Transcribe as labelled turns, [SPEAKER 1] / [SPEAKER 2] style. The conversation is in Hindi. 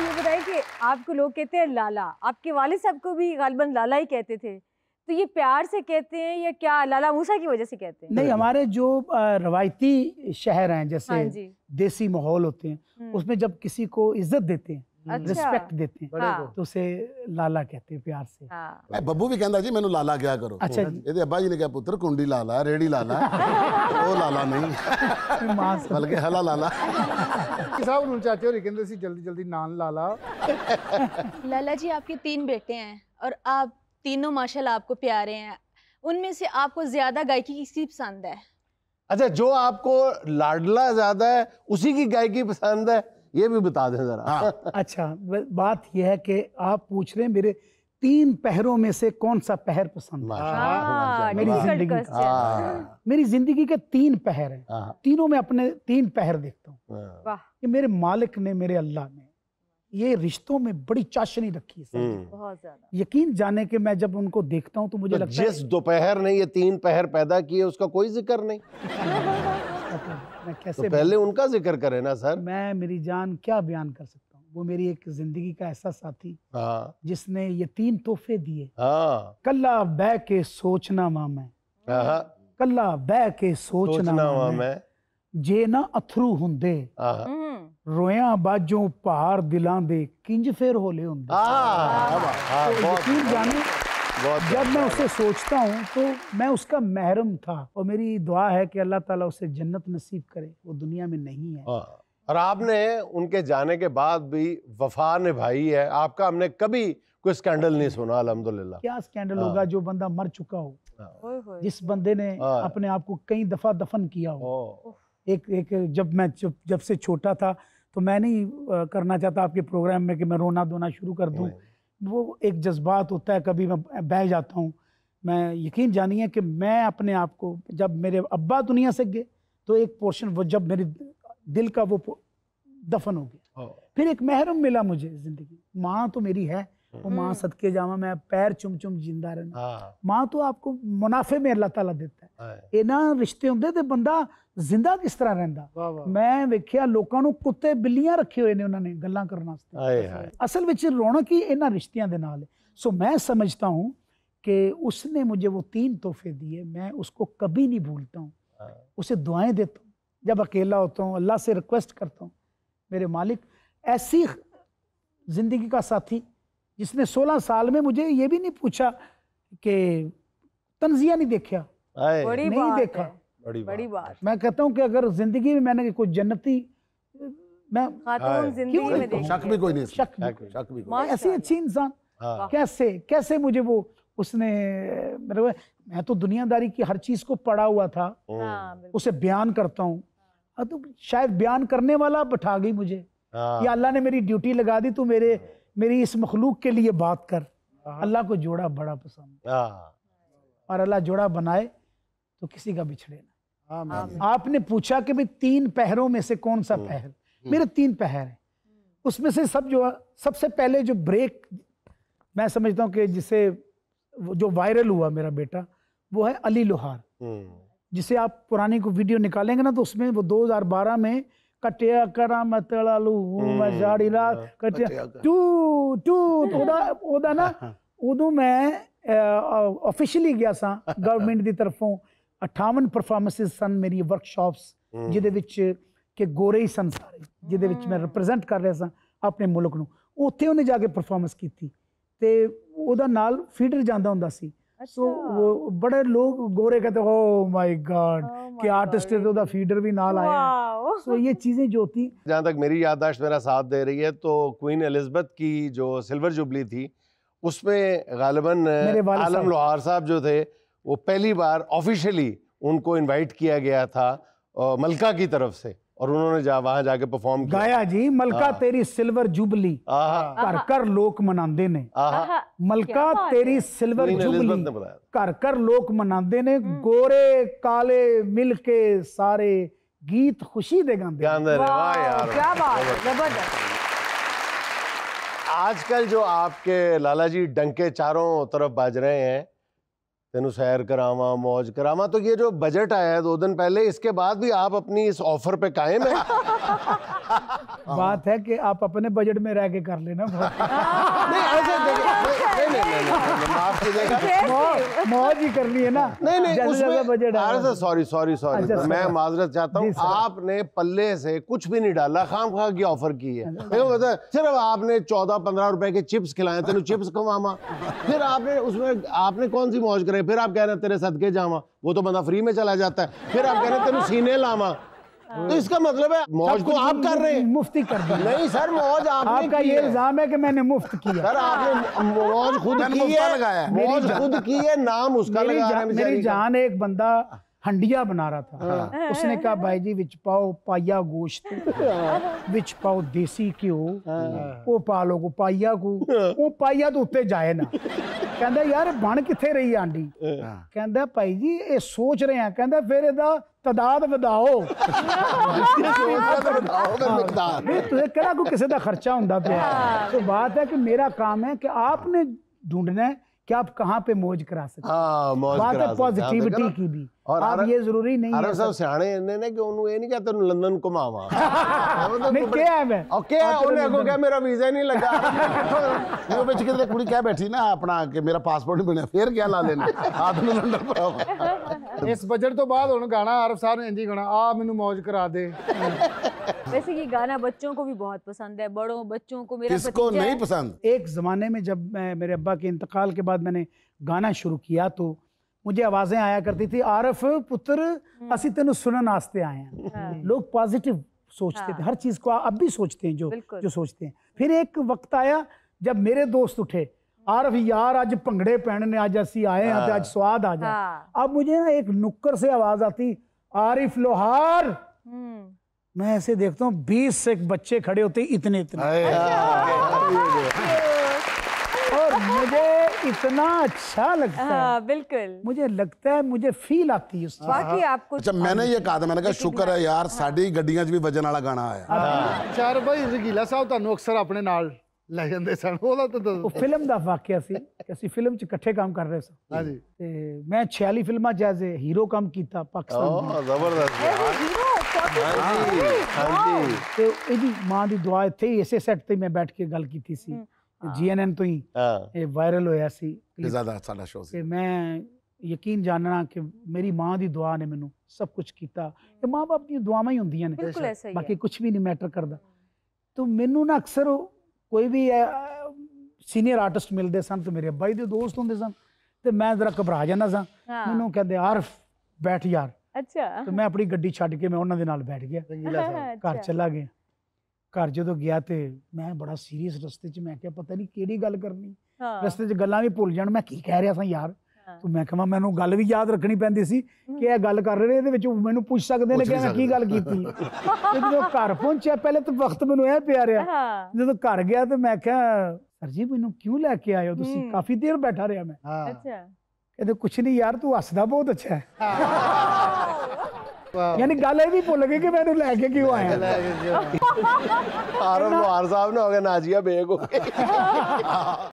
[SPEAKER 1] अच्छा ये बताइए कि आपको लोग कहते हैं लाला आपके वाले साहब को भी गालबन लाला ही कहते थे तो ये प्यार से कहते हैं या क्या लाला मूसा की वजह से कहते हैं नहीं हमारे जो रवायती शहर हैं जैसे हाँ देसी माहौल होते हैं हम्म। उसमें जब किसी को इज्जत देते हैं रिस्पेक्ट हम्म। अच्छा। देते हैं हाँ। तो उसे लाला कहते हैं प्यार से हाँ। बब्बू भी कहता जी मैंने
[SPEAKER 2] लाला क्या करो अच्छा ये तो अब्बा जी ने कहा पुत्र कुंडी लाला रेडी लाला वो लाला नहीं बल्कि हला लाला
[SPEAKER 1] साहब उन्होंने चाहते हो रिकेंद्र सिंह जल्दी
[SPEAKER 2] जल्दी नान लाला
[SPEAKER 1] लाला जी आपके तीन बेटे हैं और आप तीनों माशा आपको प्यारे हैं उनमें से आपको ज्यादा गायकी किसी पसंद है
[SPEAKER 2] अच्छा जो आपको
[SPEAKER 1] लाडला ज्यादा है उसी की गायकी पसंद है ये भी बता दें जरा हाँ। अच्छा बात यह है कि आप पूछ रहे हैं मेरे तीन पहरों में से कौन सा पहर पसंद है हाँ, मेरी जिंदगी हाँ। मेरी जिंदगी के तीन पहर हैं हाँ। तीनों में अपने तीन पहर देखता हूँ कि मेरे मालिक ने मेरे अल्लाह ने ये रिश्तों में बड़ी चाशनी रखी है हम्म। यकीन जाने के मैं जब उनको देखता हूँ तो मुझे तो लगता जिस
[SPEAKER 2] दोपहर ने ये तीन पहर पैदा किए उसका कोई जिक्र नहीं
[SPEAKER 1] अच्छा, तो कैसे तो पहले उनका
[SPEAKER 2] जिक्र करें ना सर
[SPEAKER 1] मैं मेरी जान क्या बयान कर सकता हूँ वो मेरी एक जिंदगी का ऐसा साथी हाँ। जिसने ये तीन तोहफे दिए हाँ। कल्ला बह के सोचना वहां मैं हाँ, कल्ला बह के सोचना, सोचना माँ मैं ਜੇ ਨਾ ਅਥਰੂ ਹੁੰਦੇ ਰੋਇਆਂ ਬਾਝੋਂ ਪਹਾੜ ਦਿਲਾਂ ਦੇ ਕਿੰਜ ਫੇਰ ਹੋਲੇ ਹੁੰਦੇ ਆਹ ਵਾਹ ਬਹੁਤ ਯਕੀਨ ਜਾਣੇ जब अच्छा मैं उसे सोचता हूँ तो मैं उसका महरम था और मेरी दुआ है कि अल्लाह ताला उसे जन्नत नसीब करे वो दुनिया में नहीं है
[SPEAKER 2] हाँ, और आपने उनके जाने के बाद भी वफा निभाई है आपका हमने कभी कोई स्कैंडल नहीं सुना अलहमदुल्ला
[SPEAKER 1] क्या स्कैंडल हाँ। होगा जो बंदा मर चुका हो हाँ। जिस बंदे ने अपने आप को कई दफा दफन किया हो एक एक जब मैं जब से छोटा था तो मैं नहीं करना चाहता आपके प्रोग्राम में कि मैं रोना धोना शुरू कर दूं वो एक जज्बात होता है कभी मैं बह जाता हूँ मैं यकीन जानिए कि मैं अपने आप को जब मेरे अब्बा दुनिया से गए तो एक पोर्शन वो जब मेरे दिल का वो दफन हो गया फिर एक महरूम मिला मुझे ज़िंदगी माँ तो मेरी है वो माँ हम्म। सदके जावा मैं पैर चुम चुम जिंदा रहना हाँ। माँ तो आपको मुनाफे में अल्लाह ताला देता है हाँ। इना रिश्ते होंगे तो बंदा जिंदा किस तरह रहा मैं ਵੇਖਿਆ लोगों को कुत्ते ਬਿੱਲੀਆਂ रखे हुए ने उन्होंने ਨੇ ਗੱਲਾਂ ਕਰਨ
[SPEAKER 2] ਵਾਸਤੇ
[SPEAKER 1] ਅਸਲ ਵਿੱਚ ਰੌਣਕ ਹੀ ਇਹਨਾਂ ਰਿਸ਼ਤਿਆਂ ਦੇ ਨਾਲ ਸੋ ਮੈਂ कि उसने मुझे वो तीन तोहफे दिए मैं उसको कभी नहीं भूलता हूँ हाँ। उसे दुआएं देता हूँ जब अकेला होता हूँ अल्लाह से रिक्वेस्ट करता हूँ मेरे मालिक ऐसी ज़िंदगी का साथी जिसने 16 साल में मुझे ये भी नहीं पूछा कि तंजिया नहीं देखा
[SPEAKER 2] बड़ी नहीं बात देखा
[SPEAKER 1] बड़ी, बात।, बड़ी बात मैं कहता हूँ कि अगर जिंदगी में मैंने कोई जन्नती मैं क्यों में शक भी कोई नहीं शक शक भी ऐसी अच्छी इंसान हाँ। कैसे कैसे मुझे वो उसने मेरे मैं तो दुनियादारी की हर चीज को पढ़ा हुआ था हाँ, उसे बयान करता हूँ तो शायद बयान करने वाला बैठा गई मुझे हाँ। या अल्लाह ने मेरी ड्यूटी लगा दी तू मेरे मेरी इस मखलूक के लिए बात कर हाँ। अल्लाह को जोड़ा बड़ा पसंद हाँ। और अल्लाह जोड़ा बनाए तो किसी का बिछड़े ना आपने पूछा कि भाई तीन पहरों में से कौन सा हम्म। पहर हम्म। मेरे तीन पहर हैं उसमें से सब जो सबसे पहले जो ब्रेक मैं समझता हूँ कि जिसे जो वायरल हुआ मेरा बेटा वो है अली लोहार हम्म। जिसे आप पुरानी को वीडियो निकालेंगे ना तो उसमें वो 2012 में ਕਟਿਆ ਕਰਾਂ ਮੈਂ ਤੇਲਾ ਲੂ ਮੈਂ ਝਾੜੀ ਲਾ ਕਟਿਆ ਟੂ ਟੂ ਉਹਦਾ ਉਹਦਾ ਨਾ ਉਦੋਂ ਮੈਂ ਆਫੀਸ਼ੀਅਲੀ ਗਿਆ ਸਾਂ ਗਵਰਨਮੈਂਟ ਦੀ ਤਰਫੋਂ 58 ਪਰਫਾਰਮੈਂਸਸ ਸਨ ਮੇਰੀ ਵਰਕਸ਼ਾਪਸ ਜਿਹਦੇ ਵਿੱਚ ਕਿ ਗੋਰੇ ਹੀ ਸਨ ਸਾਰੇ ਜਿਹਦੇ ਵਿੱਚ ਮੈਂ ਰਿਪਰੈਜ਼ੈਂਟ ਕਰ ਰਿਹਾ ਸਾਂ ਆਪਣੇ ਮੁਲਕ ਨੂੰ ਉੱਥੇ ਉਹਨੇ ਜਾ ਕੇ ਪਰਫਾਰਮੈਂਸ ਕੀਤੀ ਤੇ ਉਹਦਾ ਨਾਲ ਫੀਡਰ ਜਾਂਦਾ ਹੁੰਦਾ ਸੀ ਸੋ ਬੜੇ ਲੋਕ ਗੋਰੇ ਕਹਿੰਦੇ ਓ ਮਾਈ ਗਾਡ ਕਿ ਆਰਟਿਸਟ ਤੇ ਉਹਦਾ ਫੀਡਰ ਵੀ ਨਾਲ ਆਇਆ तो ये चीज़ें जो होती
[SPEAKER 2] जहाँ तक मेरी याददाश्त मेरा साथ दे रही है तो क्वीन एलिजबेथ की जो सिल्वर जुबली थी उसमें गालिबन आलम लोहार साहब जो थे वो पहली बार ऑफिशियली उनको इनवाइट किया गया था मलका की तरफ से और उन्होंने जा वहां जाके परफॉर्म किया गाया जी मलका हाँ।
[SPEAKER 1] तेरी सिल्वर जुबली कर कर लोक मनांदे ने मलका तेरी सिल्वर जुबली कर कर लोक मनांदे ने हम्म। गोरे काले मिलके सारे गीत खुशी देगा क्या बात जबरदस्त
[SPEAKER 2] आजकल जो आपके लाला जी डंके चारों तरफ बज रहे हैं तेन सैर करावा मौज करावा तो ये जो बजट आया है दो दिन पहले इसके बाद भी आप
[SPEAKER 1] अपनी इस ऑफर पे कायम है बात है कि आप अपने बजट में रह के कर लेना नहीं मौज
[SPEAKER 2] ही करनी है ना नहीं नहीं उसमें सॉरी सॉरी सॉरी मैं माजरत चाहता हूँ आपने पल्ले से कुछ भी नहीं डाला खाम खा की ऑफर की है सिर्फ आपने चौदह पंद्रह रुपए के चिप्स खिलाए तेन चिप्स खवामा फिर आपने उसमें आपने कौन सी मौज कराई फिर आप कह रहे तेरे सदके जावा वो तो बंदा फ्री में चला जाता है फिर आप कह रहे तेन सीने लावा
[SPEAKER 1] हाँ। तो इसका मतलब है मौज को तो आप कर रहे हैं मुफ्ती कर दी नहीं सर मौज आपने आपका ये इल्जाम है कि मैंने मुफ्त किया सर आपने मौज खुद की है मौज खुद की है नाम उसका लगा मेरी जान एक बंदा हंडिया बना रहा था हाँ। उसने कहा भाई जी विच पाओ पाया गोश्त विच पाओ देसी घ्यो वो पा लो को पाया को वो पाया तो उत्ते जाए ना ਕਹਿੰਦਾ ਯਾਰ ਬਣ ਕਿੱਥੇ ਰਹੀ ਆਂਡੀ ਕਹਿੰਦਾ ਭਾਈ ਜੀ ਇਹ ਸੋਚ ਰਹੇ ਆ ਕਹਿੰਦਾ ਫਿਰ ਇਹਦਾ ਤਦਾਦ ਵਧਾਓ ਤੁਸੀਂ ਕਿਹੜਾ ਕੋ ਕਿਸੇ ਦਾ ਖਰਚਾ ਹੁੰਦਾ ਪਿਆ ਸੋ ਬਾਤ ਹੈ ਕਿ ਮੇਰਾ ਕੰਮ ਹੈ ਕਿ ਆਪਨੇ ढूंढना है कि आप कहाँ पे मौज करा सकते
[SPEAKER 2] हाँ मौज बात है पॉजिटिविटी की भी और आप ये
[SPEAKER 1] जरूरी नहीं है सब
[SPEAKER 2] ਸਿਆਣੇ ਨੇ ਨੇ ਕਿ ਉਹਨੂੰ ਇਹ ਨਹੀਂ ਕਹਤਾ ਨੂੰ ਲੰਡਨ ਘੁਮਾਵਾ ਨਹੀਂ ਕਿਹਾ ਮੈਂ ਉਹ ਕਿਹਾ ਉਹਨੇ ਅੱਗੋਂ ਕਿਹਾ ਮੇਰਾ ਵੀਜ਼ਾ ਹੀ ਨਹੀਂ ਲੱਗਾ ਉਹ ਵਿੱਚ ਕਿਤੇ ਕੁੜੀ ਕਹਿ ਬੈਠੀ ਨਾ ਆਪਣਾ ਕਿ ਮੇਰਾ ਪਾਸਪੋਰਟ ਨਹੀਂ ਬਣਿਆ ਫੇਰ ਕਿਆ ਲਾ ਲੈਣਾ ਆਪ ਨੂੰ ਲੰਡਨ ਭਰਾਵਾ ਇਸ ਬਜਟ ਤੋਂ ਬਾਅਦ ਹੁਣ ਗਾਣਾ ਆਰਫ ਸਾਹਿਬ ਨੇ ਇੰਜੀ ਗਾਣਾ ਆ ਮੈਨੂੰ ਮौज ਕਰਾ ਦੇ
[SPEAKER 1] वैसे ये गाना बच्चों को भी बहुत पसंद है बड़ों बच्चों को मेरा किसको नहीं पसंद एक ज़माने में जब मैं मेरे अब्बा के इंतकाल के बाद मैंने गाना शुरू किया तो मुझे आवाज़ें आया करती थी आरफ पुत्र हम्म। असि तेन सुन आए हैं हाँ। लोग पॉजिटिव सोचते थे हाँ। हर चीज़ को अब भी सोचते हैं जो जो सोचते हैं फिर एक वक्त आया जब मेरे दोस्त उठे आरफ यार आज भंगड़े पहनने आज असी आए हैं तो आज स्वाद आ जाए अब मुझे ना एक नुक्कर से आवाज आती आरिफ लोहार हम्म। मैं ऐसे देखता हूँ बीस से बच्चे खड़े होते इतने इतने और मुझे इतना अच्छा लगता आ, है हाँ, बिल्कुल मुझे लगता है मुझे फील आती है बाकी आपको अच्छा मैंने ये कहा था मैंने कहा शुक्र है
[SPEAKER 2] यार साड़ी गड्डिया भी वजन वाला गाना आया हाँ। हाँ। चार
[SPEAKER 1] भाई रगीला साहब तू
[SPEAKER 2] अक्सर अपने नाल
[SPEAKER 1] फिल्म का वाकया मैं छियाली फिल्मा जैज हीरो काम किया
[SPEAKER 2] पाकिस्तान
[SPEAKER 1] हाँ हाँ तो मैं सब कुछ किया हम्म। मां बाप दुआव ही होंगे बाकी कुछ भी नहीं मैटर करता तो मेनू ना अक्सर कोई भी सीनियर आर्टिस्ट मिलते सन तो मेरे अबाई दोस्त होंगे सन मैं जरा घबरा जाना सर हाँ। मैं कहते आर बैठ यार ਅੱਛਾ ਤੇ ਮੈਂ ਆਪਣੀ ਗੱਡੀ ਛੱਡ ਕੇ ਮੈਂ ਉਹਨਾਂ ਦੇ ਨਾਲ ਬੈਠ ਗਿਆ ਰੰਗੀਲਾ ਸਾਹਿਬ ਘਰ ਚਲਾ ਗਿਆ ਘਰ ਜਦੋਂ ਗਿਆ ਤੇ ਮੈਂ ਬੜਾ ਸੀਰੀਅਸ ਰਸਤੇ 'ਚ ਮੈਂ ਕਿਹਾ ਪਤਾ ਨਹੀਂ ਕਿਹੜੀ ਗੱਲ ਕਰਨੀ ਰਸਤੇ 'ਚ ਗੱਲਾਂ ਵੀ ਭੁੱਲ ਜਾਣ ਮੈਂ ਕੀ ਕਹਿ ਰਿਹਾ ਸਾਂ ਯਾਰ ਤੋ ਮੈਂ ਕਹਾਂ ਮੈਨੂੰ ਗੱਲ ਵੀ ਯਾਦ ਰੱਖਣੀ ਪੈਂਦੀ ਸੀ ਕਿ ਇਹ ਗੱਲ ਕਰ ਰਹੇ ਨੇ ਇਹਦੇ ਵਿੱਚ ਮੈਨੂੰ ਪੁੱਛ ਸਕਦੇ ਨੇ ਕਿ ਮੈਂ ਕੀ ਗੱਲ ਕੀਤੀ ਜਦੋਂ ਘਰ ਪਹੁੰਚਿਆ ਪਹਿਲੇ ਤਾਂ ਵਕਤ ਮੈਨੂੰ ਇਹ ਪਿਆ ਰਿਹਾ ਜਦੋਂ ਘਰ ਗਿਆ ਤੇ ਮੈਂ ਕਿਹਾ ਸਰ ਜੀ ਮੈਨੂੰ ਕਿਉਂ ਲੈ ਕੇ ਆਏ ਹੋ ਤੁਸੀਂ ਕਾਫੀ ਦੇਰ ਬੈਠਾ ਰਿਹਾ ਮੈਂ ਅੱਛਾ ਕਹਿੰਦੇ ਕੁਛ ਨਹੀਂ ਯਾਰ ਤੂੰ ਹੱਸਦਾ ਬਹੁਤ ਅੱਛਾ ਹੈ ਯਾਨੀ ਗੱਲ ਇਹ ਵੀ ਭੁੱਲ ਗਏ ਕਿ ਮੈਨੂੰ ਲੈ ਕੇ ਕਿਉਂ ਆਇਆ ਆਰਮ ਵਾਰ ਸਾਹਿਬ ਨਾ ਹੋ ਗਿਆ ਨਾਜੀਆ ਬੇਗ
[SPEAKER 2] ਹੋ ਗਈ